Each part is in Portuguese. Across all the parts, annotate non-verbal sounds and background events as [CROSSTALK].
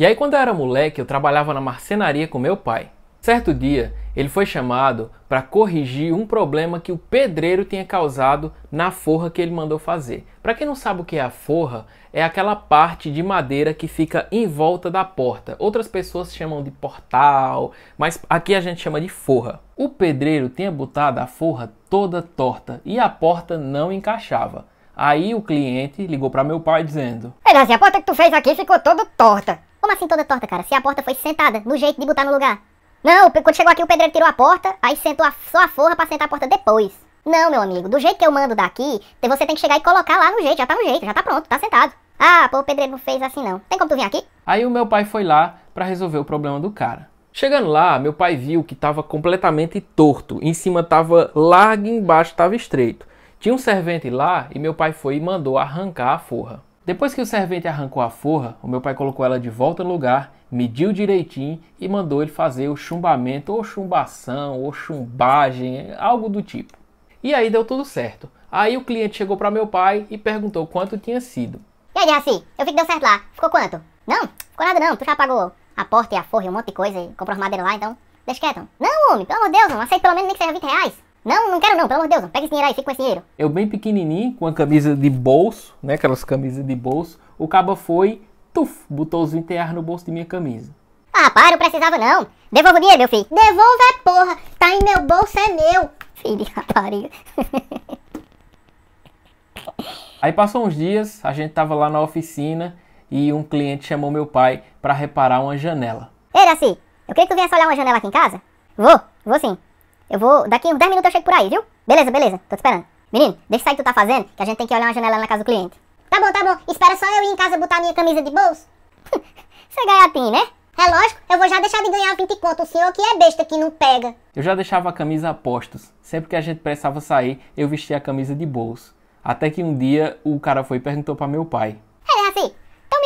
E aí, quando eu era moleque, eu trabalhava na marcenaria com meu pai. Certo dia, ele foi chamado para corrigir um problema que o pedreiro tinha causado na forra que ele mandou fazer. Para quem não sabe o que é a forra, é aquela parte de madeira que fica em volta da porta. Outras pessoas chamam de portal, mas aqui a gente chama de forra. O pedreiro tinha botado a forra toda torta e a porta não encaixava. Aí o cliente ligou para meu pai dizendo: Olha, é, a porta que tu fez aqui ficou toda torta. Como assim toda torta, cara? Se a porta foi sentada, no jeito de botar no lugar. Não, quando chegou aqui o pedreiro tirou a porta, aí sentou a, só a forra pra sentar a porta depois. Não, meu amigo, do jeito que eu mando daqui, você tem que chegar e colocar lá no jeito, já tá no jeito, já tá pronto, tá sentado. Ah, pô, o pedreiro não fez assim não. Tem como tu vir aqui? Aí o meu pai foi lá para resolver o problema do cara. Chegando lá, meu pai viu que tava completamente torto. Em cima tava largo, embaixo tava estreito. Tinha um servente lá e meu pai foi e mandou arrancar a forra. Depois que o servente arrancou a forra, o meu pai colocou ela de volta no lugar, mediu direitinho e mandou ele fazer o chumbamento, ou chumbação, ou chumbagem, algo do tipo. E aí deu tudo certo. Aí o cliente chegou para meu pai e perguntou quanto tinha sido. E aí, Jaci, eu vi que deu certo lá. Ficou quanto? Não, ficou nada não. Tu já pagou a porta e a forra e um monte de coisa e comprou as madeiras lá, então deixa quieto. Não, homem, pelo amor de Deus, não. Aceito pelo menos nem que seja 20 reais. Não, não quero não, pelo amor de Deus, não. pega esse dinheiro aí, fica com esse dinheiro. Eu bem pequenininho, com a camisa de bolso, né, aquelas camisas de bolso, o caba foi, tuf, botou os 20 reais no bolso de minha camisa. Ah, para, eu precisava não. Devolva o dinheiro, meu filho. Devolva a é porra, tá em meu bolso, é meu. Filho de rapariga. [LAUGHS] aí passou uns dias, a gente tava lá na oficina e um cliente chamou meu pai para reparar uma janela. Ei, assim. eu queria que tu viesse olhar uma janela aqui em casa. Vou, vou sim. Eu vou. Daqui uns 10 minutos eu chego por aí, viu? Beleza, beleza. Tô te esperando. Menino, deixa sair o que tu tá fazendo, que a gente tem que olhar uma janela na casa do cliente. Tá bom, tá bom. Espera só eu ir em casa botar minha camisa de bolso. [LAUGHS] Você é gaiatinho, né? É lógico, eu vou já deixar de ganhar 20 conto. O senhor que é besta que não pega. Eu já deixava a camisa a postos. Sempre que a gente precisava sair, eu vestia a camisa de bolso. Até que um dia o cara foi e perguntou para meu pai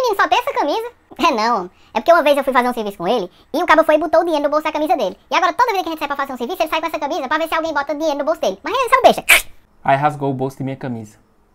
menino só tem essa camisa? É não, é porque uma vez eu fui fazer um serviço com ele e o cabo foi e botou o dinheiro no bolso da camisa dele. E agora toda vez que a gente sai pra fazer um serviço, ele sai com essa camisa pra ver se alguém bota dinheiro no bolso dele. Mas ele é só um beijo. Aí rasgou o bolso de minha camisa.